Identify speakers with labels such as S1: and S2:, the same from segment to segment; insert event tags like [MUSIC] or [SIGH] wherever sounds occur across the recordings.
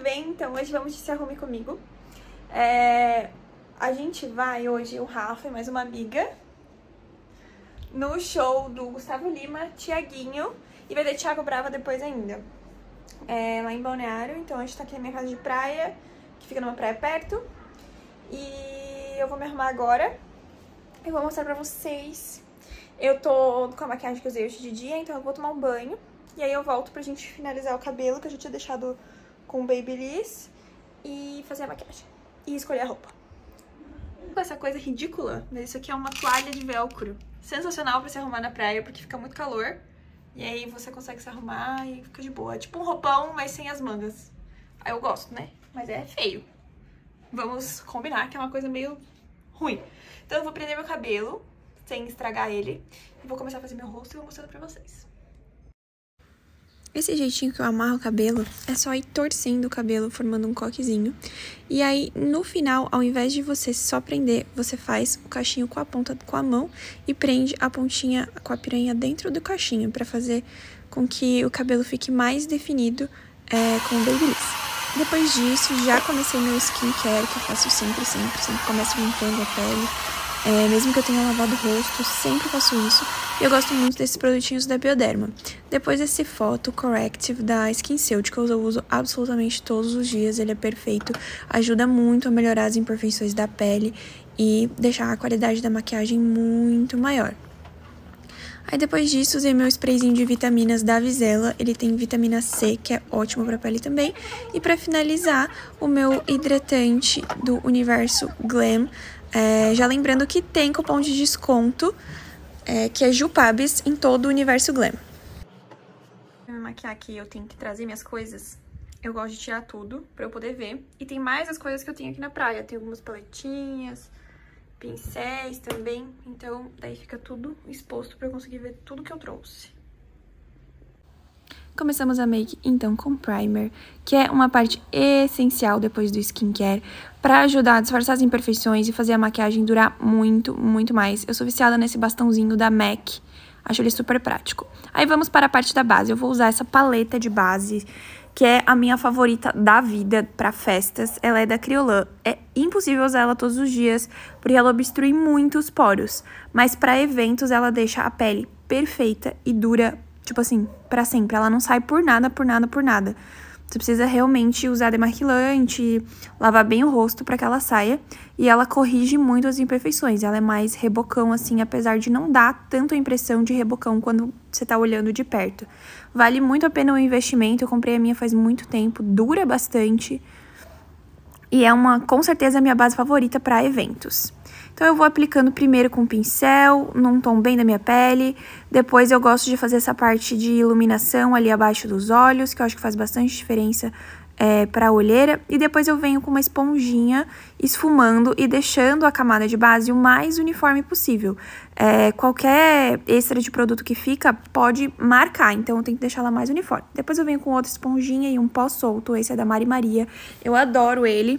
S1: Tudo bem? Então hoje vamos de Se Arrume Comigo. É, a gente vai hoje, o Rafa e mais uma amiga, no show do Gustavo Lima, Tiaguinho, e vai ter Thiago Brava depois ainda. É, lá em Balneário, então a gente tá aqui na minha casa de praia, que fica numa praia perto. E eu vou me arrumar agora. Eu vou mostrar pra vocês. Eu tô com a maquiagem que eu usei hoje de dia, então eu vou tomar um banho. E aí eu volto pra gente finalizar o cabelo, que eu já tinha deixado com Babyliss e fazer a maquiagem. E escolher a roupa. Com essa coisa é ridícula, mas isso aqui é uma toalha de velcro. Sensacional pra se arrumar na praia, porque fica muito calor. E aí você consegue se arrumar e fica de boa. tipo um roupão, mas sem as mangas. Aí ah, eu gosto, né? Mas é feio. Vamos combinar que é uma coisa meio ruim. Então eu vou prender meu cabelo, sem estragar ele. E vou começar a fazer meu rosto e vou mostrando pra vocês. Esse jeitinho que eu amarro o cabelo é só ir torcendo o cabelo, formando um coquezinho. E aí, no final, ao invés de você só prender, você faz o cachinho com a ponta com a mão e prende a pontinha com a piranha dentro do cachinho, para fazer com que o cabelo fique mais definido é, com o babyliss. Depois disso, já comecei meu skincare, que eu faço sempre, sempre, sempre começo limpando a pele, é, mesmo que eu tenha lavado o rosto, sempre faço isso. E eu gosto muito desses produtinhos da Bioderma. Depois esse Photo Corrective da SkinCeuticals, eu uso absolutamente todos os dias. Ele é perfeito, ajuda muito a melhorar as imperfeições da pele e deixar a qualidade da maquiagem muito maior. Aí depois disso, usei meu sprayzinho de vitaminas da Visela. Ele tem vitamina C, que é ótimo para pele também. E para finalizar, o meu hidratante do Universo Glam é, já lembrando que tem cupom de desconto, é, que é Jupabes em todo o universo glam. Pra me maquiar aqui, eu tenho que trazer minhas coisas. Eu gosto de tirar tudo pra eu poder ver. E tem mais as coisas que eu tenho aqui na praia. Tem algumas paletinhas, pincéis também. Então, daí fica tudo exposto pra eu conseguir ver tudo que eu trouxe. Começamos a make então com primer, que é uma parte essencial depois do skincare para ajudar a disfarçar as imperfeições e fazer a maquiagem durar muito, muito mais. Eu sou viciada nesse bastãozinho da MAC. Acho ele super prático. Aí vamos para a parte da base. Eu vou usar essa paleta de base, que é a minha favorita da vida para festas. Ela é da Criolan. É impossível usar ela todos os dias, porque ela obstrui muito os poros. Mas para eventos, ela deixa a pele perfeita e dura Tipo assim, para sempre. Ela não sai por nada, por nada, por nada. Você precisa realmente usar demaquilante, lavar bem o rosto para que ela saia. E ela corrige muito as imperfeições. Ela é mais rebocão, assim, apesar de não dar tanto a impressão de rebocão quando você tá olhando de perto. Vale muito a pena o investimento. Eu comprei a minha faz muito tempo, dura bastante. E é uma, com certeza, a minha base favorita para eventos. Então eu vou aplicando primeiro com pincel, num tom bem da minha pele. Depois eu gosto de fazer essa parte de iluminação ali abaixo dos olhos, que eu acho que faz bastante diferença é, para a olheira e depois eu venho com uma esponjinha esfumando e deixando a camada de base o mais uniforme possível. É, qualquer extra de produto que fica pode marcar, então eu tenho que deixar ela mais uniforme. Depois eu venho com outra esponjinha e um pó solto, esse é da Mari Maria, eu adoro ele.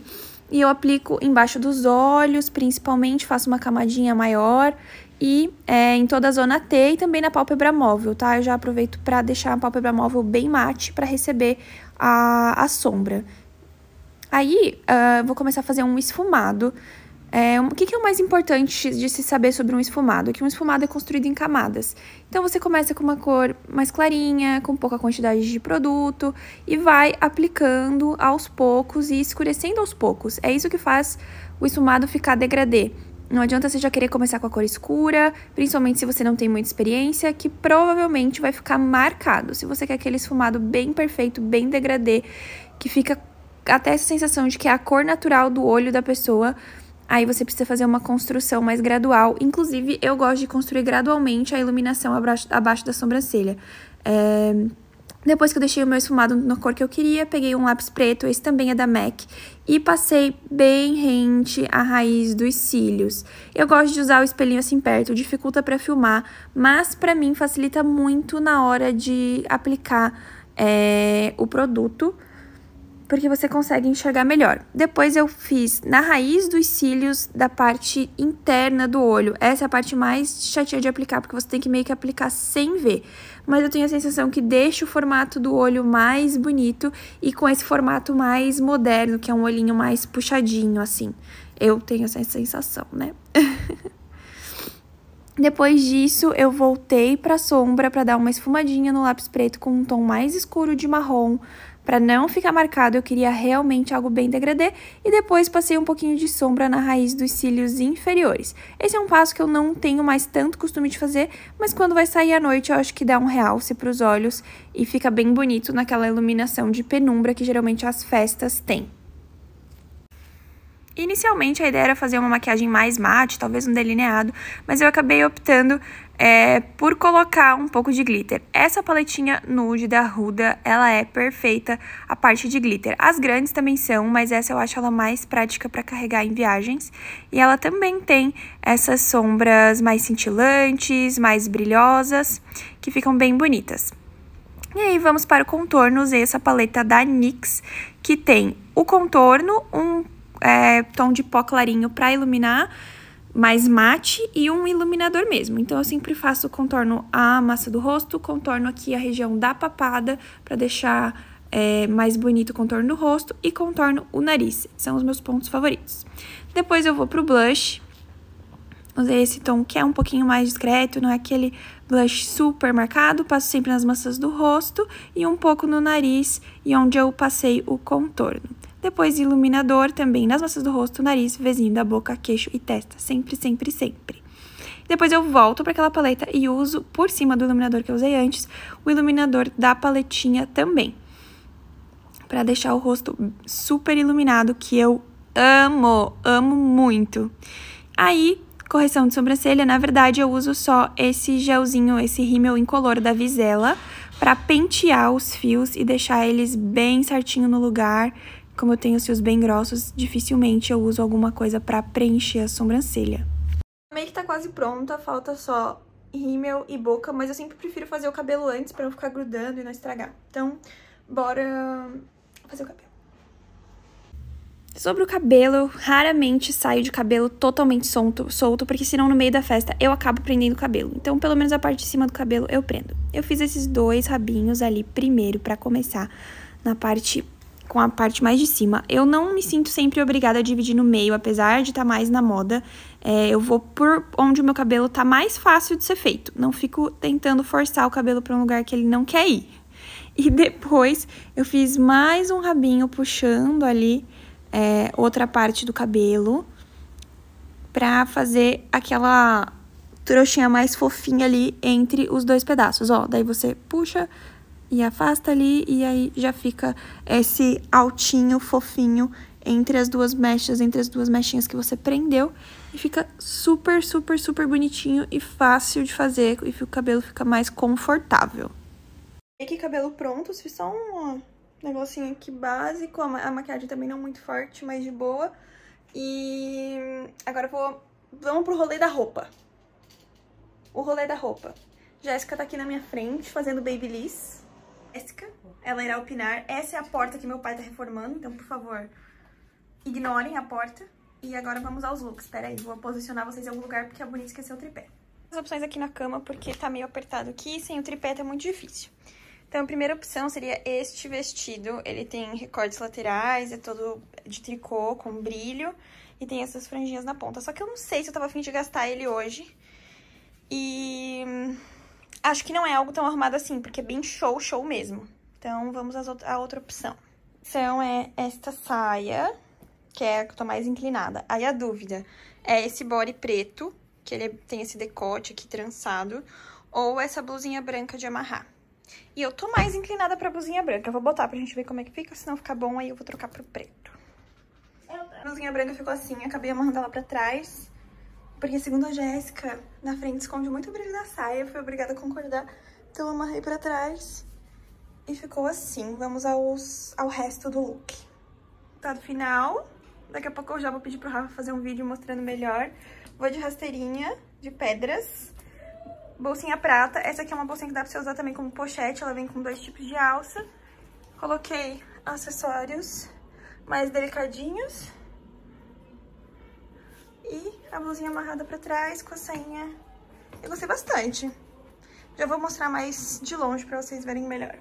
S1: E eu aplico embaixo dos olhos, principalmente, faço uma camadinha maior e é, em toda a zona T e também na pálpebra móvel, tá? Eu já aproveito para deixar a pálpebra móvel bem mate para receber a, a sombra. Aí, uh, vou começar a fazer um esfumado é, o que, que, é o mais importante de se saber sobre um esfumado? É que um esfumado é construído em camadas. Então você começa com uma cor mais clarinha, com pouca quantidade de produto e vai aplicando aos poucos e escurecendo aos poucos. É isso que faz o esfumado ficar degradê. Não adianta você já querer começar com a cor escura, principalmente se você não tem muita experiência, que provavelmente vai ficar marcado. Se você quer aquele esfumado bem perfeito, bem degradê, que fica até essa sensação de que é a cor natural do olho da pessoa Aí você precisa fazer uma construção mais gradual. Inclusive, eu gosto de construir gradualmente a iluminação abaixo, abaixo da sobrancelha. É... Depois que eu deixei o meu esfumado na cor que eu queria, peguei um lápis preto, esse também é da MAC, e passei bem rente à raiz dos cílios. Eu gosto de usar o espelhinho assim perto, dificulta para filmar, mas para mim facilita muito na hora de aplicar é, o produto porque você consegue enxergar melhor. Depois eu fiz na raiz dos cílios da parte interna do olho. Essa é a parte mais chatinha de aplicar, porque você tem que meio que aplicar sem ver. Mas eu tenho a sensação que deixa o formato do olho mais bonito e com esse formato mais moderno, que é um olhinho mais puxadinho, assim. Eu tenho essa sensação, né? [LAUGHS] Depois disso, eu voltei para a sombra para dar uma esfumadinha no lápis preto com um tom mais escuro de marrom para não ficar marcado, eu queria realmente algo bem degradê e depois passei um pouquinho de sombra na raiz dos cílios inferiores. Esse é um passo que eu não tenho mais tanto costume de fazer, mas quando vai sair à noite eu acho que dá um realce para os olhos e fica bem bonito naquela iluminação de penumbra que geralmente as festas têm. Inicialmente a ideia era fazer uma maquiagem mais mate, talvez um delineado, mas eu acabei optando é, por colocar um pouco de glitter. Essa paletinha nude da Ruda, ela é perfeita a parte de glitter. As grandes também são, mas essa eu acho ela mais prática para carregar em viagens. E ela também tem essas sombras mais cintilantes, mais brilhosas, que ficam bem bonitas. E aí vamos para o contorno, usei essa paleta da NYX, que tem o contorno, um é, tom de pó clarinho para iluminar mais mate e um iluminador mesmo. Então eu sempre faço contorno à massa do rosto, contorno aqui a região da papada para deixar é, mais bonito o contorno do rosto e contorno o nariz. São os meus pontos favoritos. Depois eu vou pro blush. Usei esse tom que é um pouquinho mais discreto, não é aquele blush super marcado. Passo sempre nas massas do rosto e um pouco no nariz e onde eu passei o contorno. Depois iluminador também nas massas do rosto, nariz, vizinho da boca, queixo e testa. Sempre, sempre, sempre. Depois eu volto para aquela paleta e uso por cima do iluminador que eu usei antes, o iluminador da paletinha também. Para deixar o rosto super iluminado, que eu amo, amo muito. Aí, correção de sobrancelha, na verdade eu uso só esse gelzinho, esse rímel incolor da Visela, para pentear os fios e deixar eles bem certinho no lugar, como eu tenho os fios bem grossos, dificilmente eu uso alguma coisa pra preencher a sobrancelha. A make tá quase pronta, falta só rímel e boca, mas eu sempre prefiro fazer o cabelo antes pra não ficar grudando e não estragar. Então, bora fazer o cabelo. Sobre o cabelo, eu raramente saio de cabelo totalmente solto, solto, porque senão no meio da festa eu acabo prendendo o cabelo. Então, pelo menos a parte de cima do cabelo eu prendo. Eu fiz esses dois rabinhos ali primeiro para começar na parte com a parte mais de cima. Eu não me sinto sempre obrigada a dividir no meio, apesar de estar tá mais na moda. É, eu vou por onde o meu cabelo tá mais fácil de ser feito. Não fico tentando forçar o cabelo para um lugar que ele não quer ir. E depois eu fiz mais um rabinho puxando ali é, outra parte do cabelo pra fazer aquela trouxinha mais fofinha ali entre os dois pedaços, ó. Daí você puxa, e afasta ali, e aí já fica esse altinho fofinho entre as duas mechas, entre as duas mechinhas que você prendeu. E fica super, super, super bonitinho e fácil de fazer, e o cabelo fica mais confortável. E aqui cabelo pronto, fiz só um negocinho aqui básico, a maquiagem também não muito forte, mas de boa. E agora vou... vamos pro rolê da roupa. O rolê da roupa. Jéssica tá aqui na minha frente fazendo babyliss. Jéssica. Ela irá opinar. Essa é a porta que meu pai tá reformando, então, por favor, ignorem a porta. E agora vamos aos looks. Espera aí, vou posicionar vocês em algum lugar porque a Bonita esqueceu o tripé. As opções aqui na cama, porque tá meio apertado aqui sem o tripé tá muito difícil. Então, a primeira opção seria este vestido. Ele tem recortes laterais, é todo de tricô, com brilho. E tem essas franjinhas na ponta. Só que eu não sei se eu tava afim de gastar ele hoje. E hum, Acho que não é algo tão arrumado assim, porque é bem show, show mesmo. Então, vamos à outra opção. Então, é esta saia, que é a que eu tô mais inclinada. Aí, a dúvida é esse body preto, que ele é, tem esse decote aqui trançado, ou essa blusinha branca de amarrar. E eu tô mais inclinada pra blusinha branca. Eu vou botar pra gente ver como é que fica, se não ficar bom, aí eu vou trocar pro preto. É a blusinha branca ficou assim, acabei amarrando ela pra trás. Porque, segundo a Jéssica, na frente esconde muito o brilho da saia. Fui obrigada a concordar. Então, amarrei pra trás. E ficou assim. Vamos aos, ao resto do look. Tá do final. Daqui a pouco eu já vou pedir pro Rafa fazer um vídeo mostrando melhor. Vou de rasteirinha, de pedras. Bolsinha prata. Essa aqui é uma bolsinha que dá pra você usar também como pochete. Ela vem com dois tipos de alça. Coloquei acessórios mais delicadinhos. E a blusinha amarrada pra trás, com a senha. Eu gostei bastante. Já vou mostrar mais de longe pra vocês verem melhor.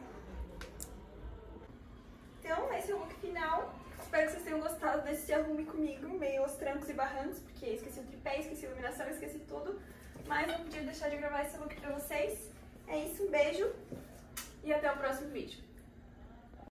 S1: Então, esse é o look final. Espero que vocês tenham gostado desse arrume comigo, meio aos trancos e barrancos, porque esqueci o tripé, esqueci a iluminação, esqueci tudo. Mas não podia deixar de gravar esse look pra vocês. É isso, um beijo e até o próximo vídeo.